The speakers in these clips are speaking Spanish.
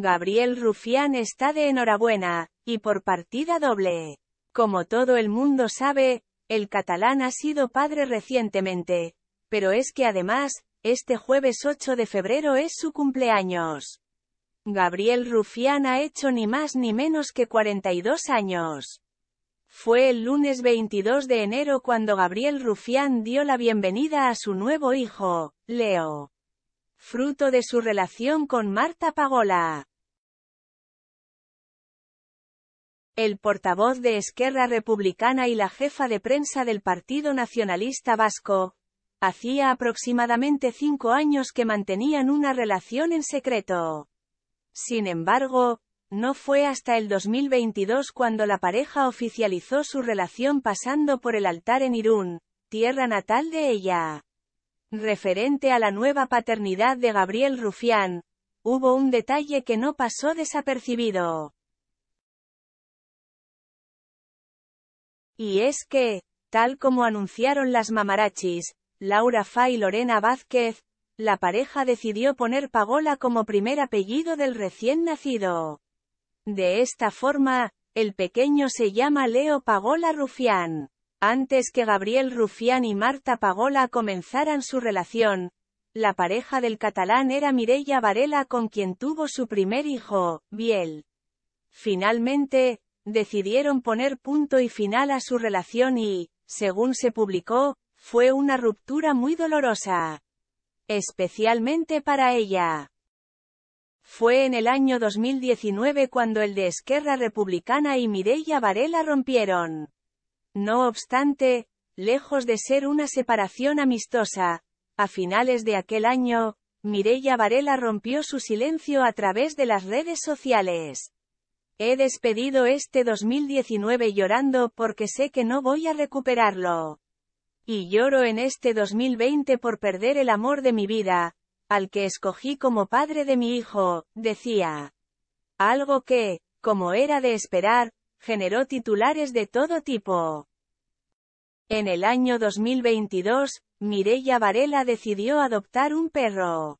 Gabriel Rufián está de enhorabuena, y por partida doble. Como todo el mundo sabe, el catalán ha sido padre recientemente. Pero es que además, este jueves 8 de febrero es su cumpleaños. Gabriel Rufián ha hecho ni más ni menos que 42 años. Fue el lunes 22 de enero cuando Gabriel Rufián dio la bienvenida a su nuevo hijo, Leo. Fruto de su relación con Marta Pagola. El portavoz de Esquerra Republicana y la jefa de prensa del Partido Nacionalista Vasco, hacía aproximadamente cinco años que mantenían una relación en secreto. Sin embargo, no fue hasta el 2022 cuando la pareja oficializó su relación pasando por el altar en Irún, tierra natal de ella. Referente a la nueva paternidad de Gabriel Rufián, hubo un detalle que no pasó desapercibido. Y es que, tal como anunciaron las mamarachis, Laura Fa y Lorena Vázquez, la pareja decidió poner Pagola como primer apellido del recién nacido. De esta forma, el pequeño se llama Leo Pagola Rufián. Antes que Gabriel Rufián y Marta Pagola comenzaran su relación, la pareja del catalán era Mireia Varela con quien tuvo su primer hijo, Biel. Finalmente, decidieron poner punto y final a su relación y, según se publicó, fue una ruptura muy dolorosa. Especialmente para ella. Fue en el año 2019 cuando el de Esquerra Republicana y Mireia Varela rompieron. No obstante, lejos de ser una separación amistosa, a finales de aquel año, Mireia Varela rompió su silencio a través de las redes sociales. He despedido este 2019 llorando porque sé que no voy a recuperarlo. Y lloro en este 2020 por perder el amor de mi vida, al que escogí como padre de mi hijo, decía. Algo que, como era de esperar, generó titulares de todo tipo. En el año 2022, Mireia Varela decidió adoptar un perro.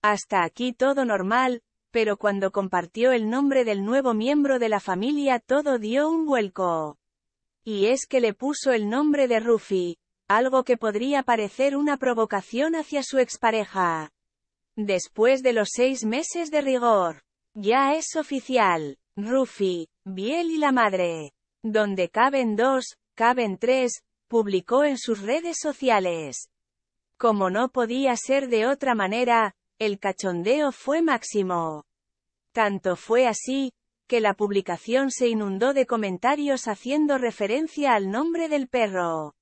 Hasta aquí todo normal, pero cuando compartió el nombre del nuevo miembro de la familia todo dio un vuelco. Y es que le puso el nombre de Ruffy, algo que podría parecer una provocación hacia su expareja. Después de los seis meses de rigor, ya es oficial, Ruffy, Biel y la madre, donde caben dos, caben tres, publicó en sus redes sociales. Como no podía ser de otra manera, el cachondeo fue máximo. Tanto fue así, que la publicación se inundó de comentarios haciendo referencia al nombre del perro.